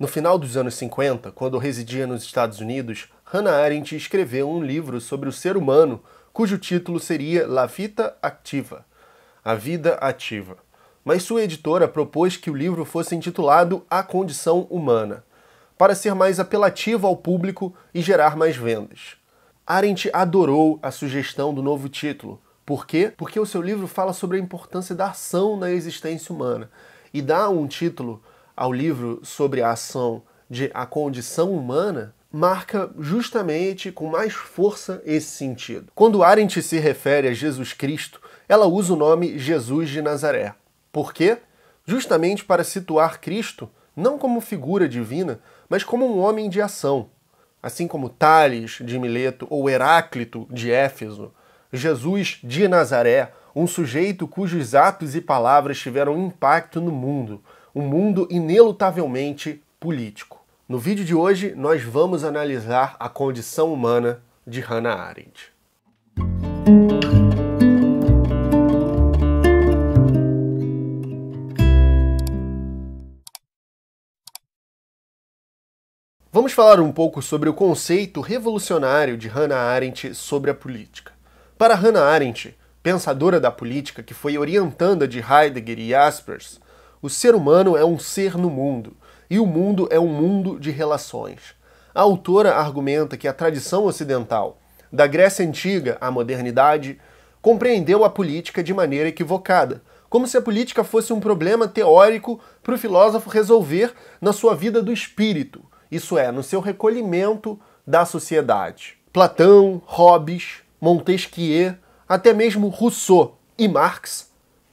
No final dos anos 50, quando residia nos Estados Unidos, Hannah Arendt escreveu um livro sobre o ser humano, cujo título seria La Vita Activa, A Vida Ativa. Mas sua editora propôs que o livro fosse intitulado A Condição Humana, para ser mais apelativo ao público e gerar mais vendas. Arendt adorou a sugestão do novo título. Por quê? Porque o seu livro fala sobre a importância da ação na existência humana e dá um título ao livro sobre a ação de A Condição Humana, marca justamente com mais força esse sentido. Quando Arendt se refere a Jesus Cristo, ela usa o nome Jesus de Nazaré. Por quê? Justamente para situar Cristo não como figura divina, mas como um homem de ação. Assim como Tales de Mileto ou Heráclito de Éfeso, Jesus de Nazaré, um sujeito cujos atos e palavras tiveram impacto no mundo, um mundo inelutavelmente político. No vídeo de hoje, nós vamos analisar a condição humana de Hannah Arendt. Vamos falar um pouco sobre o conceito revolucionário de Hannah Arendt sobre a política. Para Hannah Arendt, pensadora da política que foi orientanda de Heidegger e Aspers, o ser humano é um ser no mundo, e o mundo é um mundo de relações. A autora argumenta que a tradição ocidental, da Grécia Antiga à modernidade, compreendeu a política de maneira equivocada, como se a política fosse um problema teórico para o filósofo resolver na sua vida do espírito, isso é, no seu recolhimento da sociedade. Platão, Hobbes, Montesquieu, até mesmo Rousseau e Marx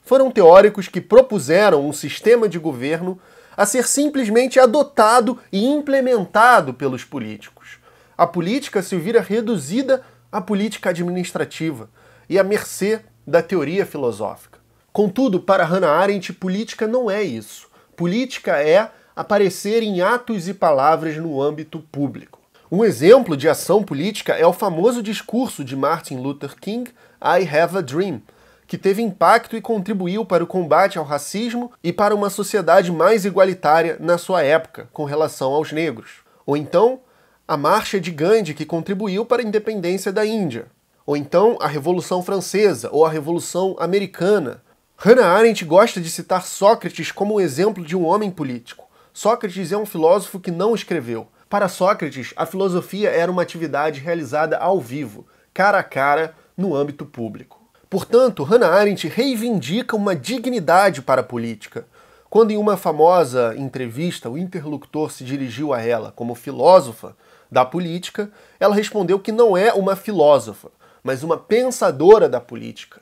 foram teóricos que propuseram um sistema de governo a ser simplesmente adotado e implementado pelos políticos. A política se vira reduzida à política administrativa e à mercê da teoria filosófica. Contudo, para Hannah Arendt, política não é isso. Política é aparecer em atos e palavras no âmbito público. Um exemplo de ação política é o famoso discurso de Martin Luther King, I Have a Dream, que teve impacto e contribuiu para o combate ao racismo e para uma sociedade mais igualitária na sua época com relação aos negros. Ou então, a Marcha de Gandhi, que contribuiu para a independência da Índia. Ou então, a Revolução Francesa ou a Revolução Americana. Hannah Arendt gosta de citar Sócrates como um exemplo de um homem político. Sócrates é um filósofo que não escreveu. Para Sócrates, a filosofia era uma atividade realizada ao vivo, cara a cara, no âmbito público. Portanto, Hannah Arendt reivindica uma dignidade para a política. Quando, em uma famosa entrevista, o interlocutor se dirigiu a ela como filósofa da política, ela respondeu que não é uma filósofa, mas uma pensadora da política.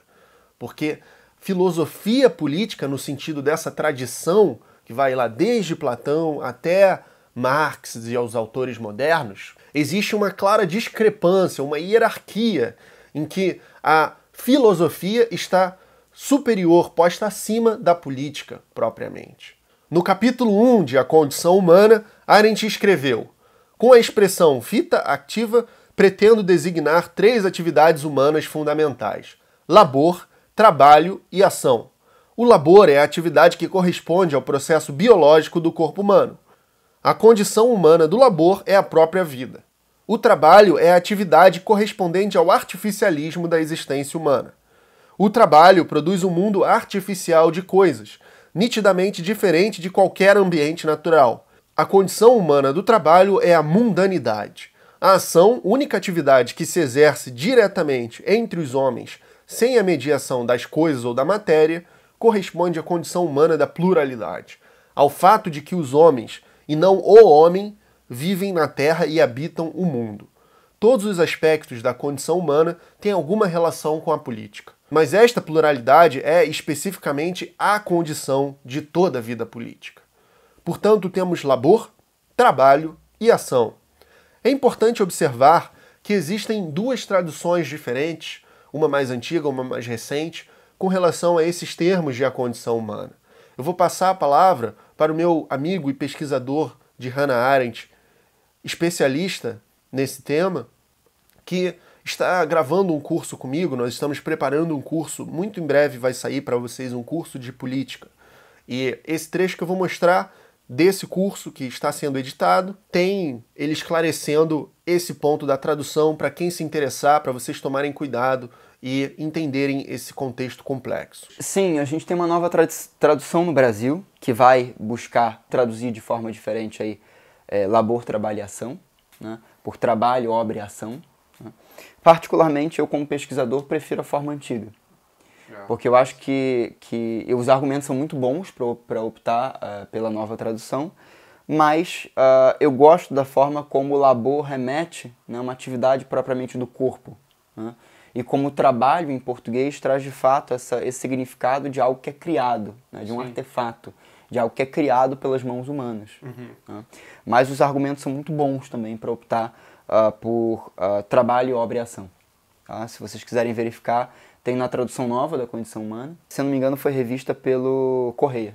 Porque filosofia política, no sentido dessa tradição que vai lá desde Platão até Marx e aos autores modernos, existe uma clara discrepância, uma hierarquia em que a filosofia está superior, posta acima da política propriamente. No capítulo 1 de A Condição Humana, Arendt escreveu: Com a expressão fita activa, pretendo designar três atividades humanas fundamentais: labor, trabalho e ação. O labor é a atividade que corresponde ao processo biológico do corpo humano. A condição humana do labor é a própria vida. O trabalho é a atividade correspondente ao artificialismo da existência humana. O trabalho produz um mundo artificial de coisas, nitidamente diferente de qualquer ambiente natural. A condição humana do trabalho é a mundanidade. A ação, única atividade que se exerce diretamente entre os homens, sem a mediação das coisas ou da matéria, corresponde à condição humana da pluralidade, ao fato de que os homens, e não o homem, vivem na Terra e habitam o mundo. Todos os aspectos da condição humana têm alguma relação com a política. Mas esta pluralidade é especificamente a condição de toda a vida política. Portanto, temos labor, trabalho e ação. É importante observar que existem duas traduções diferentes, uma mais antiga, uma mais recente, com relação a esses termos de a condição humana. Eu vou passar a palavra para o meu amigo e pesquisador de Hannah Arendt, especialista nesse tema, que está gravando um curso comigo, nós estamos preparando um curso, muito em breve vai sair para vocês um curso de política. E esse trecho que eu vou mostrar desse curso que está sendo editado, tem ele esclarecendo esse ponto da tradução para quem se interessar, para vocês tomarem cuidado e entenderem esse contexto complexo. Sim, a gente tem uma nova tradução no Brasil que vai buscar traduzir de forma diferente aí é, labor, trabalho e ação, né? por trabalho, obra e ação. Né? Particularmente, eu como pesquisador prefiro a forma antiga, é. porque eu acho que, que os argumentos são muito bons para optar uh, pela nova tradução, mas uh, eu gosto da forma como o labor remete né, uma atividade propriamente do corpo. Né? E como o trabalho em português traz de fato essa, esse significado de algo que é criado, né, de um Sim. artefato de algo que é criado pelas mãos humanas. Uhum. Né? Mas os argumentos são muito bons também para optar uh, por uh, trabalho, obra e ação. Tá? Se vocês quiserem verificar, tem na tradução nova da Condição Humana. Se não me engano, foi revista pelo Correia,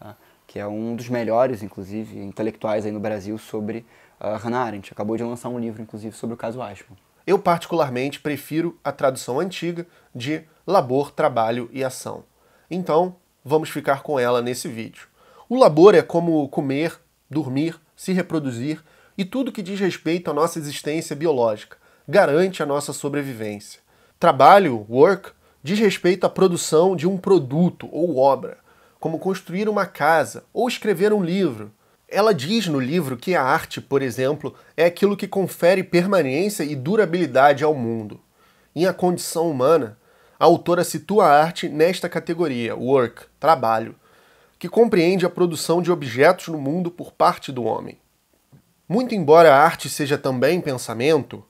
tá? que é um dos melhores, inclusive, intelectuais aí no Brasil sobre uh, Hannah Arendt. Acabou de lançar um livro, inclusive, sobre o caso Eichmann. Eu, particularmente, prefiro a tradução antiga de labor, trabalho e ação. Então, vamos ficar com ela nesse vídeo. O labor é como comer, dormir, se reproduzir e tudo que diz respeito à nossa existência biológica, garante a nossa sobrevivência. Trabalho, work, diz respeito à produção de um produto ou obra, como construir uma casa ou escrever um livro. Ela diz no livro que a arte, por exemplo, é aquilo que confere permanência e durabilidade ao mundo. Em A Condição Humana, a autora situa a arte nesta categoria, work, trabalho, que compreende a produção de objetos no mundo por parte do homem. Muito embora a arte seja também pensamento,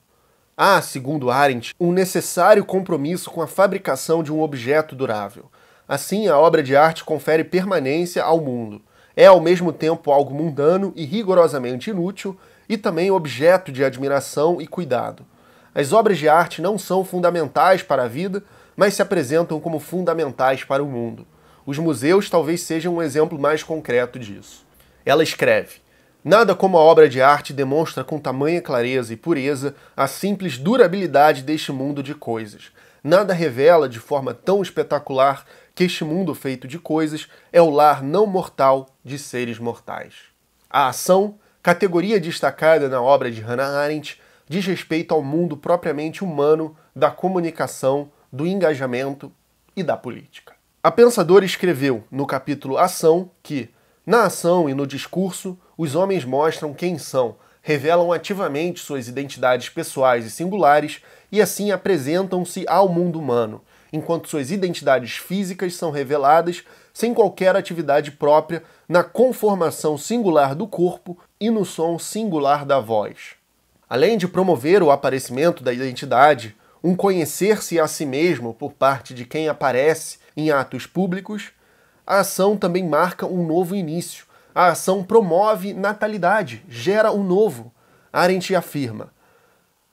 há, segundo Arendt, um necessário compromisso com a fabricação de um objeto durável. Assim, a obra de arte confere permanência ao mundo. É ao mesmo tempo algo mundano e rigorosamente inútil, e também objeto de admiração e cuidado. As obras de arte não são fundamentais para a vida, mas se apresentam como fundamentais para o mundo. Os museus talvez sejam um exemplo mais concreto disso. Ela escreve: Nada como a obra de arte demonstra com tamanha clareza e pureza a simples durabilidade deste mundo de coisas. Nada revela de forma tão espetacular que este mundo feito de coisas é o lar não mortal de seres mortais. A ação, categoria destacada na obra de Hannah Arendt, diz respeito ao mundo propriamente humano da comunicação do engajamento e da política. A pensadora escreveu no capítulo Ação que, na ação e no discurso, os homens mostram quem são, revelam ativamente suas identidades pessoais e singulares e assim apresentam-se ao mundo humano, enquanto suas identidades físicas são reveladas sem qualquer atividade própria na conformação singular do corpo e no som singular da voz. Além de promover o aparecimento da identidade, um conhecer-se a si mesmo por parte de quem aparece em atos públicos, a ação também marca um novo início. A ação promove natalidade, gera o um novo. Arendt afirma: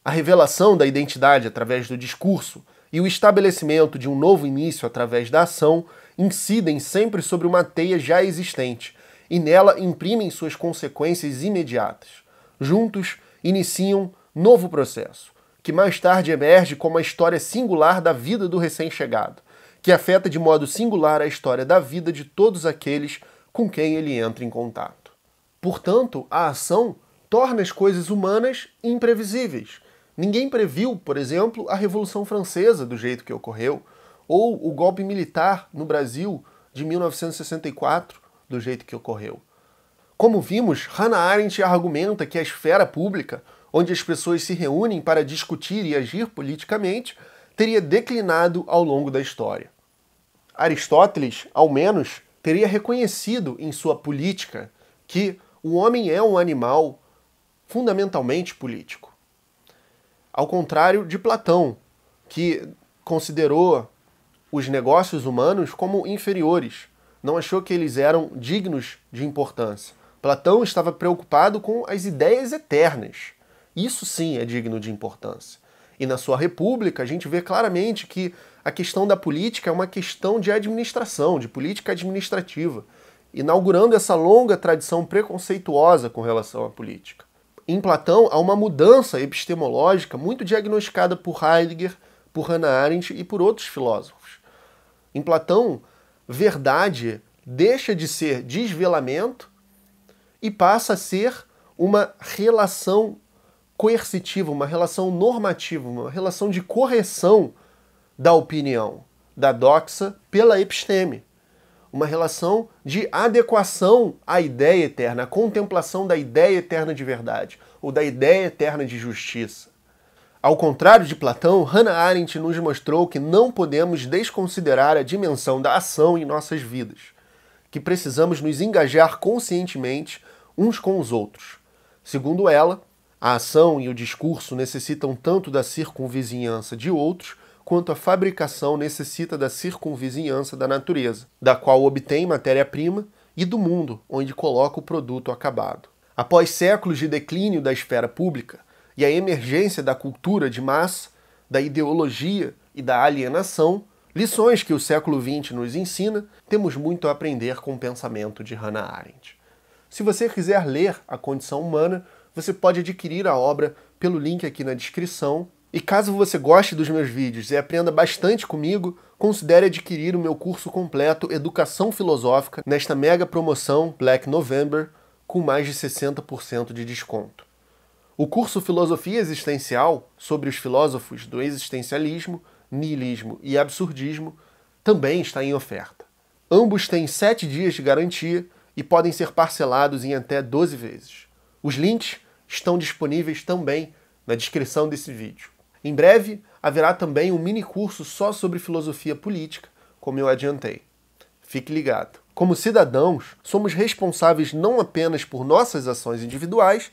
a revelação da identidade através do discurso e o estabelecimento de um novo início através da ação incidem sempre sobre uma teia já existente e nela imprimem suas consequências imediatas. Juntos, iniciam novo processo, que mais tarde emerge como a história singular da vida do recém-chegado, que afeta de modo singular a história da vida de todos aqueles com quem ele entra em contato. Portanto, a ação torna as coisas humanas imprevisíveis. Ninguém previu, por exemplo, a Revolução Francesa do jeito que ocorreu, ou o golpe militar no Brasil de 1964 do jeito que ocorreu. Como vimos, Hannah Arendt argumenta que a esfera pública onde as pessoas se reúnem para discutir e agir politicamente, teria declinado ao longo da história. Aristóteles, ao menos, teria reconhecido em sua política que o homem é um animal fundamentalmente político. Ao contrário de Platão, que considerou os negócios humanos como inferiores, não achou que eles eram dignos de importância. Platão estava preocupado com as ideias eternas, isso sim é digno de importância. E na sua república, a gente vê claramente que a questão da política é uma questão de administração, de política administrativa, inaugurando essa longa tradição preconceituosa com relação à política. Em Platão, há uma mudança epistemológica muito diagnosticada por Heidegger, por Hannah Arendt e por outros filósofos. Em Platão, verdade deixa de ser desvelamento e passa a ser uma relação coercitiva, uma relação normativa, uma relação de correção da opinião da doxa pela episteme. Uma relação de adequação à ideia eterna, à contemplação da ideia eterna de verdade, ou da ideia eterna de justiça. Ao contrário de Platão, Hannah Arendt nos mostrou que não podemos desconsiderar a dimensão da ação em nossas vidas, que precisamos nos engajar conscientemente uns com os outros. Segundo ela, a ação e o discurso necessitam tanto da circunvizinhança de outros, quanto a fabricação necessita da circunvizinhança da natureza, da qual obtém matéria-prima, e do mundo, onde coloca o produto acabado. Após séculos de declínio da esfera pública e a emergência da cultura de massa, da ideologia e da alienação, lições que o século XX nos ensina, temos muito a aprender com o pensamento de Hannah Arendt. Se você quiser ler A Condição Humana, você pode adquirir a obra pelo link aqui na descrição. E caso você goste dos meus vídeos e aprenda bastante comigo, considere adquirir o meu curso completo Educação Filosófica nesta mega promoção Black November com mais de 60% de desconto. O curso Filosofia Existencial, sobre os filósofos do existencialismo, niilismo e absurdismo, também está em oferta. Ambos têm 7 dias de garantia e podem ser parcelados em até 12 vezes. Os links estão disponíveis também na descrição desse vídeo. Em breve haverá também um mini curso só sobre filosofia política, como eu adiantei. Fique ligado. Como cidadãos, somos responsáveis não apenas por nossas ações individuais,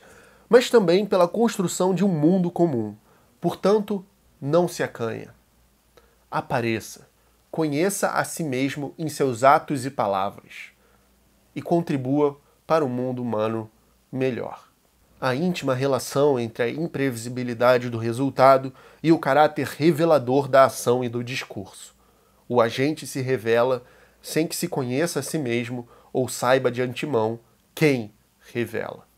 mas também pela construção de um mundo comum. Portanto, não se acanha. Apareça, conheça a si mesmo em seus atos e palavras e contribua para o mundo humano melhor. A íntima relação entre a imprevisibilidade do resultado e o caráter revelador da ação e do discurso. O agente se revela sem que se conheça a si mesmo ou saiba de antemão quem revela.